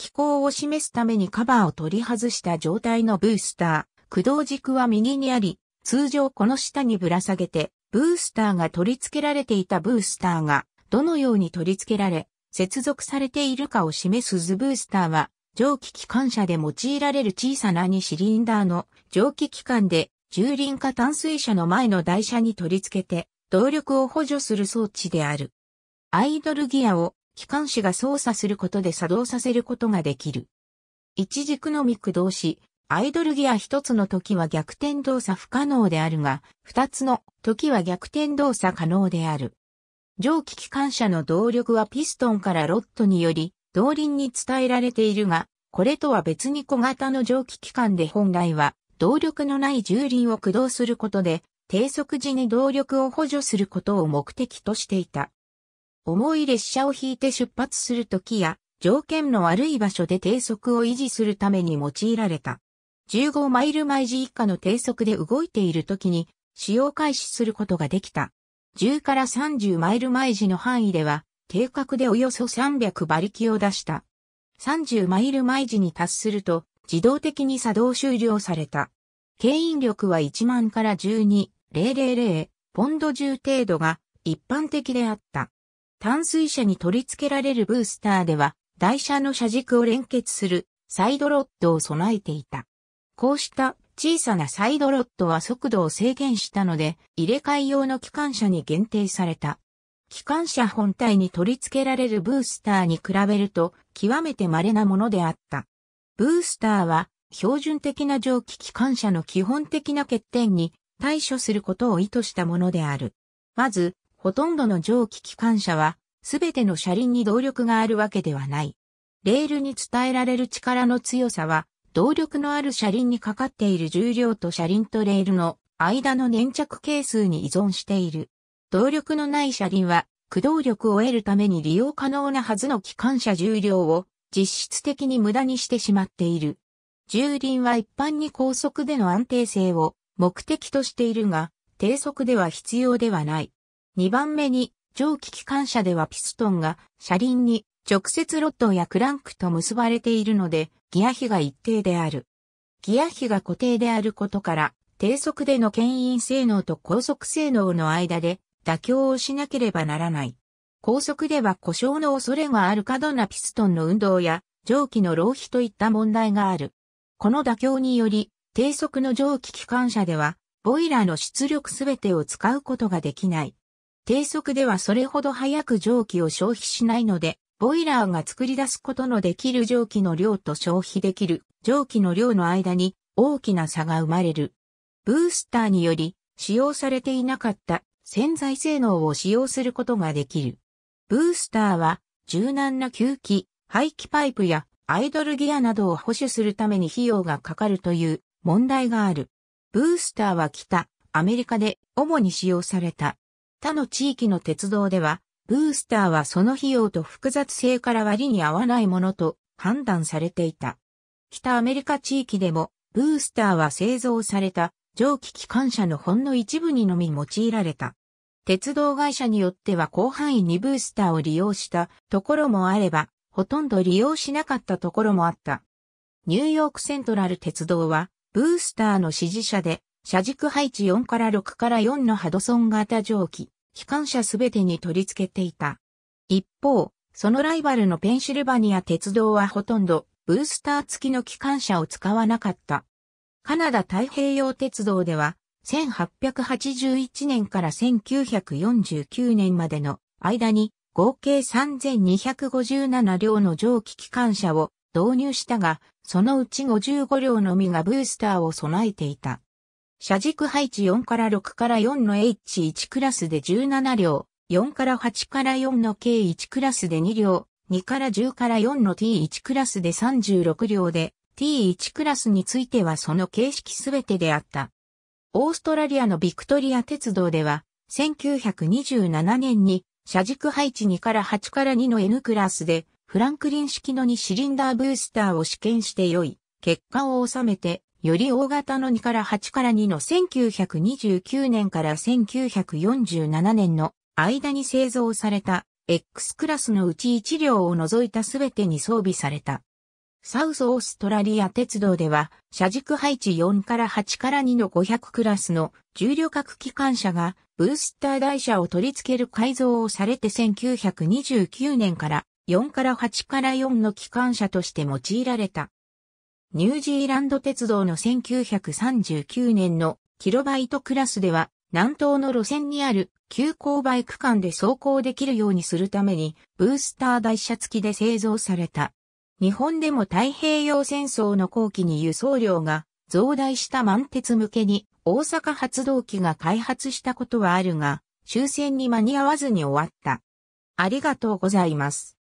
気候を示すためにカバーを取り外した状態のブースター、駆動軸は右にあり、通常この下にぶら下げて、ブースターが取り付けられていたブースターが、どのように取り付けられ、接続されているかを示す図ブースターは、蒸気機関車で用いられる小さな2シリンダーの蒸気機関で、重輪化淡水車の前の台車に取り付けて、動力を補助する装置である。アイドルギアを機関士が操作することで作動させることができる。一軸のみ駆動し、アイドルギア一つの時は逆転動作不可能であるが、二つの時は逆転動作可能である。蒸気機関車の動力はピストンからロットにより、動輪に伝えられているが、これとは別に小型の蒸気機関で本来は、動力のない重輪を駆動することで、低速時に動力を補助することを目的としていた。重い列車を引いて出発するときや、条件の悪い場所で低速を維持するために用いられた。15マイル毎時以下の低速で動いているときに使用開始することができた。10から30マイル毎時の範囲では、定格でおよそ300馬力を出した。30マイル毎時に達すると、自動的に作動終了された。牽引力は1万から12、000ポンド10程度が一般的であった。淡水車に取り付けられるブースターでは、台車の車軸を連結するサイドロッドを備えていた。こうした小さなサイドロッドは速度を制限したので、入れ替え用の機関車に限定された。機関車本体に取り付けられるブースターに比べると極めて稀なものであった。ブースターは標準的な蒸気機関車の基本的な欠点に対処することを意図したものである。まず、ほとんどの蒸気機関車は、すべての車輪に動力があるわけではない。レールに伝えられる力の強さは、動力のある車輪にかかっている重量と車輪とレールの間の粘着係数に依存している。動力のない車輪は、駆動力を得るために利用可能なはずの機関車重量を実質的に無駄にしてしまっている。重輪は一般に高速での安定性を目的としているが、低速では必要ではない。2番目に、蒸気機関車ではピストンが車輪に直接ロッドやクランクと結ばれているので、ギア比が一定である。ギア比が固定であることから、低速での牽引性能と高速性能の間で妥協をしなければならない。高速では故障の恐れがある過度なピストンの運動や蒸気の浪費といった問題がある。この妥協により、低速の蒸気機関車では、ボイラーの出力すべてを使うことができない。低速ではそれほど早く蒸気を消費しないので、ボイラーが作り出すことのできる蒸気の量と消費できる蒸気の量の間に大きな差が生まれる。ブースターにより使用されていなかった潜在性能を使用することができる。ブースターは柔軟な吸気、排気パイプやアイドルギアなどを保守するために費用がかかるという問題がある。ブースターは北、アメリカで主に使用された。他の地域の鉄道では、ブースターはその費用と複雑性から割に合わないものと判断されていた。北アメリカ地域でも、ブースターは製造された蒸気機関車のほんの一部にのみ用いられた。鉄道会社によっては広範囲にブースターを利用したところもあれば、ほとんど利用しなかったところもあった。ニューヨークセントラル鉄道は、ブースターの支持者で、車軸配置4から6から4のハドソン型蒸気、機関車すべてに取り付けていた。一方、そのライバルのペンシルバニア鉄道はほとんどブースター付きの機関車を使わなかった。カナダ太平洋鉄道では、1881年から1949年までの間に合計3257両の蒸気機関車を導入したが、そのうち55両のみがブースターを備えていた。車軸配置4から6から4の H1 クラスで17両、4から8から4の K1 クラスで2両、2から10から4の T1 クラスで36両で、T1 クラスについてはその形式すべてであった。オーストラリアのビクトリア鉄道では、1927年に車軸配置2から8から2の N クラスで、フランクリン式の2シリンダーブースターを試験して良い結果を収めて、より大型の2から8から2の1929年から1947年の間に製造された X クラスのうち1両を除いたすべてに装備された。サウスオーストラリア鉄道では、車軸配置4から8から2の500クラスの重量格機関車がブースター台車を取り付ける改造をされて1929年から4から8から4の機関車として用いられた。ニュージーランド鉄道の1939年のキロバイトクラスでは、南東の路線にある急勾配区間で走行できるようにするために、ブースター台車付きで製造された。日本でも太平洋戦争の後期に輸送量が増大した満鉄向けに大阪発動機が開発したことはあるが、終戦に間に合わずに終わった。ありがとうございます。